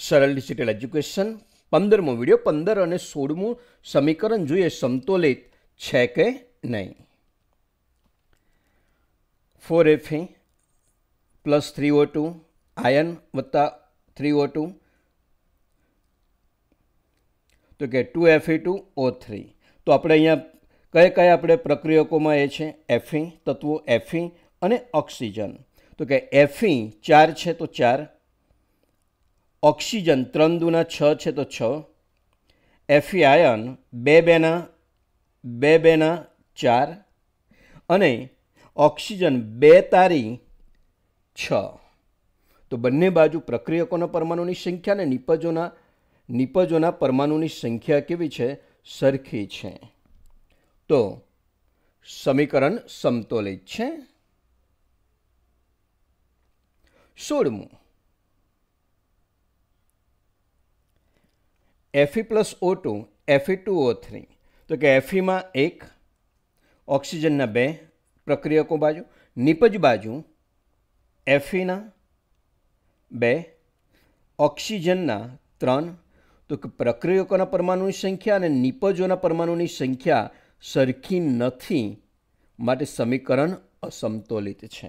સરળ digital education પંદરમો video પંદર અને સોળમું સમીકરણ જોઈએ સમતોલિત છે કે નહીં four F E plus three O two આયન વત્તા થ્રી ઓ ટુ તો કે two F F E two O three તો આપણે અહીંયા કયા કયા આપણે પ્રક્રિયકોમાં એ છે એફી તત્વો એફી અને ઓક્સિજન તો કે એફી ચાર છે તો ચાર ઓક્સિજન ત્રણ દુના છ છે તો છ એફી આયન બે બેના બે બેના ચાર અને ઓક્સિજન બે તારી છ તો બંને બાજુ પ્રક્રિયકોના પરમાણુની સંખ્યા અને નિપજોના નિપજોના પરમાણુની સંખ્યા કેવી છે સરખી છે તો સમીકરણ સમતોલિત છે સોળમું F E plus O two F E two O three તો કે એફીમાં એક ઓક્સિજનના બે પ્રક્રિયકો બાજુ નિપજ બાજુ એફીના બે ઓક્સિજનના ત્રણ તો કે પ્રક્રિયકોના પરમાણુની સંખ્યા અને નિપજોના પરમાણુની સંખ્યા સરખી નથી માટે સમીકરણ અસમતોલિત છે